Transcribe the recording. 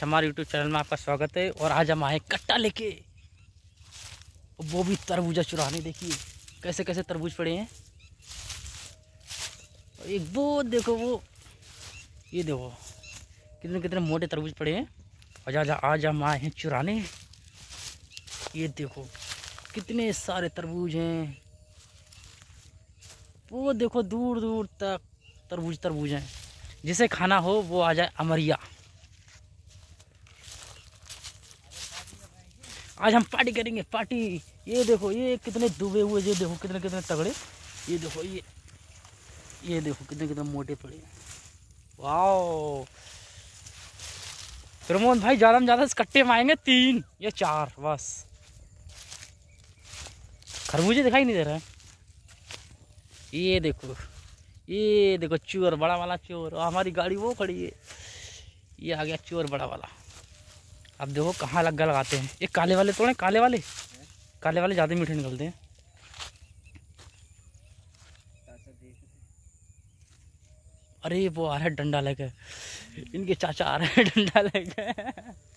हमारे YouTube channel में आपका स्वागत है और आज हम आए कट्टा लेके वो भी तरबूजा चुराने देखिए कैसे कैसे तरबूज पड़े हैं और एक वो देखो वो ये देखो कितने कितने मोटे तरबूज पड़े हैं और आज आज हम आए हैं चुराने ये देखो कितने सारे तरबूज हैं वो देखो दूर दूर तक तरबूज तरबूज हैं जिसे खाना हो वो आ जाए अमरिया आज हम पार्टी करेंगे पार्टी ये देखो ये कितने दुबे हुए ये देखो कितने कितने तगड़े ये देखो ये ये देखो कितने कितने मोटे पड़े वाओ प्रमोद भाई ज़्यादा में ज़्यादा कट्टे आएंगे तीन या चार बस खरबूजे दिखाई नहीं दे रहा है ये देखो ये देखो चोर बड़ा वाला चोर हमारी गाड़ी वो खड़ी है ये आ गया चोर बड़ा वाला अब देखो कहाँ लग्गा लगाते हैं ये काले वाले तोड़े काले वाले काले वाले ज़्यादा मीठे निकलते हैं अरे वो आ रहा है डंडा लेके इनके चाचा आ रहे हैं डंडा लेके